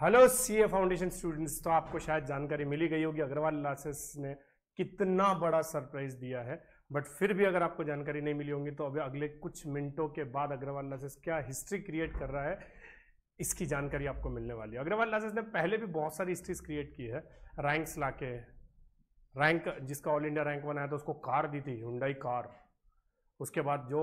hello CA foundation students तो आपको शायद जानकारी मिली गई होगी अग्रवाल लासेस ने कितना बड़ा सरप्राइज दिया है बट फिर भी अगर आपको जानकारी नहीं मिली होगी तो अभी अगले कुछ मिनटों के बाद अग्रवाल लासेस क्या हिस्ट्री क्रिएट कर रहा है इसकी जानकारी आपको मिलने वाली है अग्रवाल लासेस ने पहले भी बहुत सारी हिस्ट्रीज क्रिएट की है रैंक्स ला रैंक जिसका ऑल इंडिया रैंक बनाया था उसको कार दी थी हुडाई कार उसके बाद जो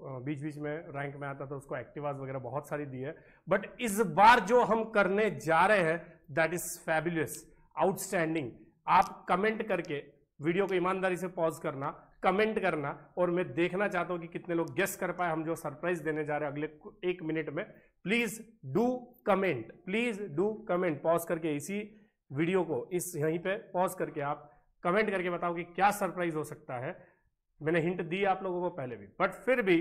बीच बीच में रैंक में आता था उसको एक्टिवाज वगैरह बहुत सारी दी है बट इस बार जो हम करने जा रहे हैं दैट इज फैबुलस आउटस्टैंडिंग आप कमेंट करके वीडियो को ईमानदारी से पॉज करना कमेंट करना और मैं देखना चाहता हूं कि कितने लोग गेस कर पाए हम जो सरप्राइज देने जा रहे हैं अगले एक मिनट में please do comment please do comment pause करके इसी वीडियो को इस यहीं पे पॉज करके आप कमेंट करके बताओ कि क्या सरप्राइज हो सकता है मैंने हिंट दी आप लोगों को पहले भी बट फिर भी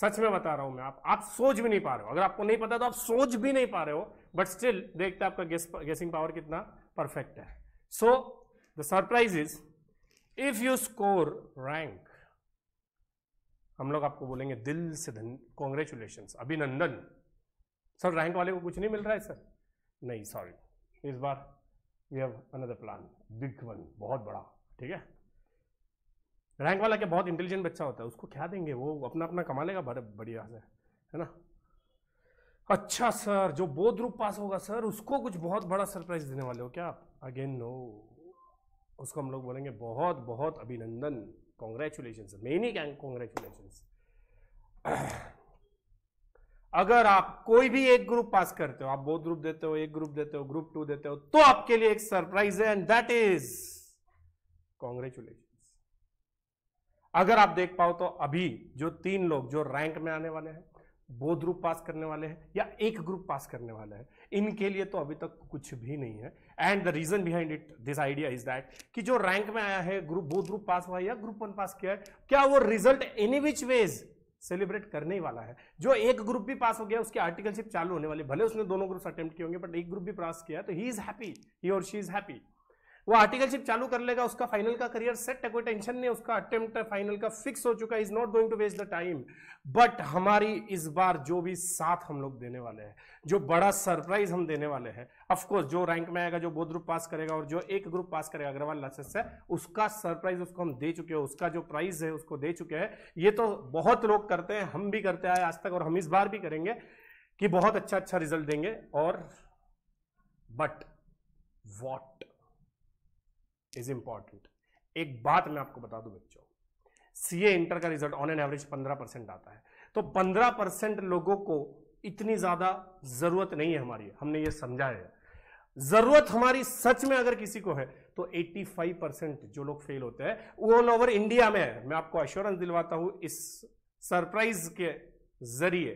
सच में बता रहा हूं मैं आप आप सोच भी नहीं पा रहे हो अगर आपको नहीं पता तो आप सोच भी नहीं पा रहे हो बट स्टिल देखते आपका गेस गेसिंग पावर कितना परफेक्ट है so the surprise is if you score rank हम लोग आपको बोलेंगे दिल से धन कॉन्ग्रेचुलेशन अभिनंदन सर रैंक वाले को कुछ नहीं मिल रहा है सर नहीं सॉरी इस बार we have another plan big one बहुत बड़ा ठीक है रैंक वाला क्या बहुत इंटेलिजेंट बच्चा होता है उसको क्या देंगे वो अपना अपना कमा लेगा बढ़िया से है ना अच्छा सर जो बोध रूप पास होगा सर उसको कुछ बहुत बड़ा सरप्राइज देने वाले हो क्या आप अगेन नो उसको हम लोग बोलेंगे बहुत बहुत अभिनंदन कॉन्ग्रेचुलेशन मेनी कॉन्ग्रेचुलेशन अगर आप कोई भी एक ग्रुप पास करते हो आप बोध ग्रुप देते हो एक ग्रुप देते हो ग्रुप टू देते हो तो आपके लिए एक सरप्राइज है एंड दैट इज कॉन्ग्रेचुलेशन अगर आप देख पाओ तो अभी जो तीन लोग जो रैंक में आने वाले हैं बोध ग्रुप पास करने वाले हैं या एक ग्रुप पास करने वाले हैं इनके लिए तो अभी तक कुछ भी नहीं है and the reason behind it this idea is that कि जो रैंक में आया है ग्रुप बोध ग्रुप पास हुआ है या ग्रुप वन पास किया है क्या वो result any which ways celebrate करने ही वाला है जो एक ग्रुप भी पास हो गया उसकी आर्टिकलशिप चालू होने वाली भले उसने दोनों ग्रुप्स अटेम्प्ट किए होंगे बट एक ग्रुप भी पास किया तो ही इज हैप्पी ही और शी इज हैप्पी वो आर्टिकलशिप चालू कर लेगा उसका फाइनल का करियर सेट है कोई टेंशन नहीं उसका अटेम्प्ट फाइनल का फिक्स हो चुका है is not going to waste the time but हमारी इस बार जो भी साथ हम लोग देने वाले हैं जो बड़ा सरप्राइज हम देने वाले हैं अफकोर्स जो रैंक में आएगा जो बोध ग्रुप पास करेगा और जो एक ग्रुप पास करेगा अग्रवाल लाइसेंस से उसका सरप्राइज उसको हम दे चुके हैं उसका जो प्राइज है उसको दे चुके हैं ये तो बहुत लोग करते हैं हम भी करते आए आज तक और हम इस बार भी करेंगे कि बहुत अच्छा अच्छा रिजल्ट देंगे और बट वॉट इज इंपॉर्टेंट एक बात मैं आपको बता दूं बच्चों सीए इंटर का रिजल्ट ऑन एन एवरेज पंद्रह परसेंट आता है तो पंद्रह परसेंट लोगों को इतनी ज्यादा जरूरत नहीं है हमारी हमने ये समझा है जरूरत हमारी सच में अगर किसी को है तो 85 परसेंट जो लोग फेल होते हैं वो ऑल ओवर इंडिया में है मैं आपको अश्योरेंस दिलवाता हूं इस सरप्राइज के जरिए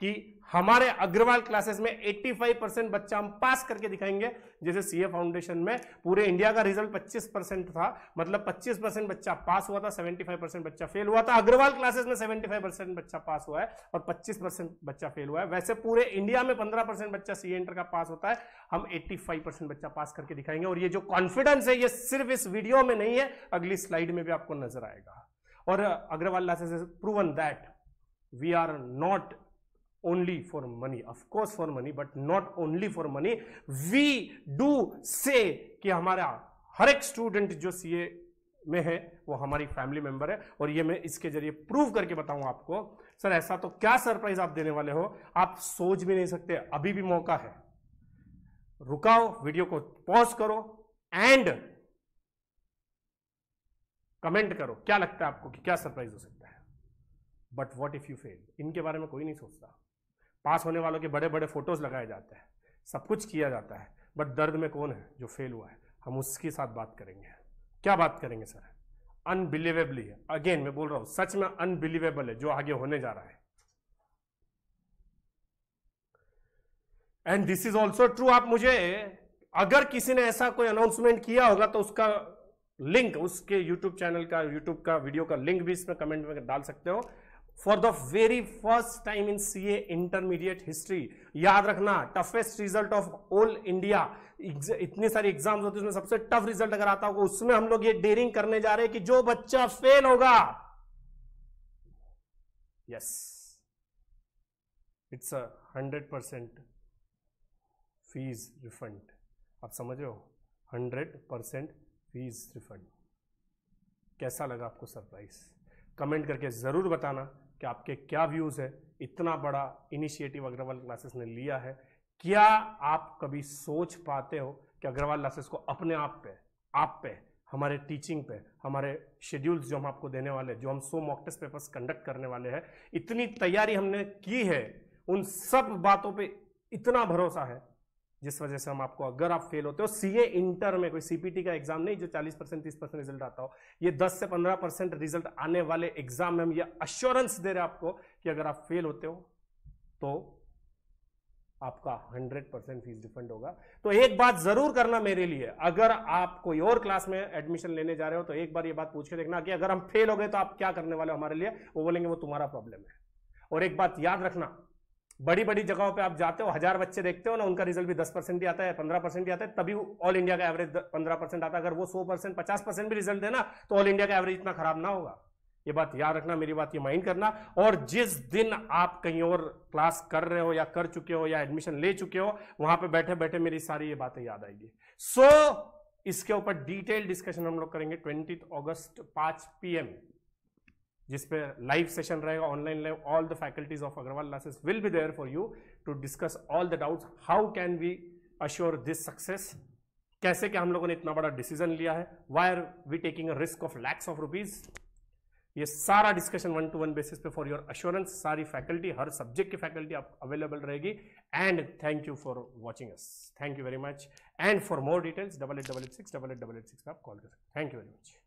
कि हमारे अग्रवाल क्लासेस में 85 परसेंट बच्चा हम पास करके दिखाएंगे जैसे सीए फाउंडेशन में पूरे इंडिया का रिजल्ट 25 परसेंट था मतलब 25 परसेंट बच्चा पास हुआ था 75 परसेंट बच्चा फेल हुआ था अग्रवाल क्लासेस में 75 परसेंट बच्चा पास हुआ है और 25 परसेंट बच्चा फेल हुआ है वैसे पूरे इंडिया में पंद्रह परसेंट बच्चा सी एंटर का पास होता है हम एट्टी परसेंट बच्चा पास करके दिखाएंगे और ये जो कॉन्फिडेंस है ये सिर्फ इस वीडियो में नहीं है अगली स्लाइड में भी आपको नजर आएगा और Agarwal classes proven that we are not only for money of course for money but not only for money we do say कि हमारा हर एक स्टूडेंट जो ए में है वो हमारी फैमिली मेंबर है और ये मैं इसके जरिए प्रूव करके बताऊं आपको सर ऐसा तो क्या सरप्राइज आप देने वाले हो आप सोच भी नहीं सकते अभी भी मौका है रुकाओ वीडियो को पॉज करो एंड कमेंट करो क्या लगता है आपको कि क्या सरप्राइज हो सकता है but what if you fail इनके बारे में कोई नहीं सोचता पास होने वालों के बड़े बड़े फोटोज लगाए जाते हैं सब कुछ किया जाता है बट दर्द में कौन है जो फेल हुआ है हम उसके साथ बात करेंगे क्या बात करेंगे सर अनबिलीवेबली है अगेन मैं बोल रहा हूं सच में अनबिलीवेबल है जो आगे होने जा रहा है and this is also true आप मुझे अगर किसी ने ऐसा कोई अनाउंसमेंट किया होगा तो उसका लिंक उसके यूट्यूब चैनल का यूट्यूब का वीडियो का लिंक भी इसमें कमेंट में डाल सकते हो for the very first time in C A intermediate history याद रखना toughest result of all India इतनी सारी एग्जाम्स होती है उसमें सबसे टफ रिजल्ट अगर आता होगा उसमें हम लोग ये डेरिंग करने जा रहे हैं कि जो बच्चा फेल होगा yes it's a hundred percent fees refund आप समझ रहे हो हंड्रेड परसेंट फीस रिफंड कैसा लगा आपको सरप्राइज कमेंट करके ज़रूर बताना कि आपके क्या व्यूज़ है इतना बड़ा इनिशिएटिव अग्रवाल क्लासेस ने लिया है क्या आप कभी सोच पाते हो कि अग्रवाल क्लासेस को अपने आप पे आप पे हमारे टीचिंग पे हमारे शेड्यूल्स जो हम आपको देने वाले जो हम सो मॉक टेस्ट पेपर्स कंडक्ट करने वाले हैं इतनी तैयारी हमने की है उन सब बातों पे इतना भरोसा है जिस वजह से हम आपको अगर आप फेल होते हो सीए इंटर में कोई सीपीटी का एग्जाम नहीं जो 40 परसेंट तीस परसेंट रिजल्ट आता हो ये 10 से 15 परसेंट रिजल्ट आने वाले एग्जाम में हम ये अश्योरेंस दे रहे हैं आपको कि अगर आप फेल होते हो तो आपका 100 परसेंट फीस रिफंड होगा तो एक बात जरूर करना मेरे लिए अगर आप कोई और क्लास में एडमिशन लेने जा रहे हो तो एक बार ये बात पूछ के देखना कि अगर हम फेल हो गए तो आप क्या करने वाले हो हमारे लिए वो बोलेंगे वो तुम्हारा प्रॉब्लम है और एक बात याद रखना बड़ी बड़ी जगहों पे आप जाते हो हजार बच्चे देखते हो ना उनका रिजल्ट भी दस परसेंट भी आता है पंद्रह परसेंट भी आता है तभी ऑल इंडिया का एवरेज पंद्रह परसेंट आता है अगर वो सौ परसेंट पचास परसेंट भी रिजल्ट देना तो ऑल इंडिया का एवरेज इतना खराब ना होगा ये बात याद रखना मेरी बात ये माइंड करना और जिस दिन आप कहीं और क्लास कर रहे हो या कर चुके हो या एडमिशन ले चुके हो वहां पे बैठे बैठे मेरी सारी ये बातें याद आएगी सो so, इसके ऊपर डिटेल डिस्कशन हम लोग करेंगे ट्वेंटी अगस्त पांच पीएम जिसपे लाइव सेशन रहेगा online live all the faculties of Agarwal classes will be there for you to discuss all the doubts how can we assure this success कैसे क्या हम लोगों ने इतना बड़ा डिसीजन लिया है why are we taking a risk of lakhs of rupees ये सारा discussion one to one basis पे फॉर योर अश्योरेंस सारी फैकल्टी हर सब्जेक्ट की फैकल्टी आप अवेलेबल रहेगी and thank you for watching us thank you very much and for more details double eight double eight six double eight double eight six पर आप call कर सकते thank you very much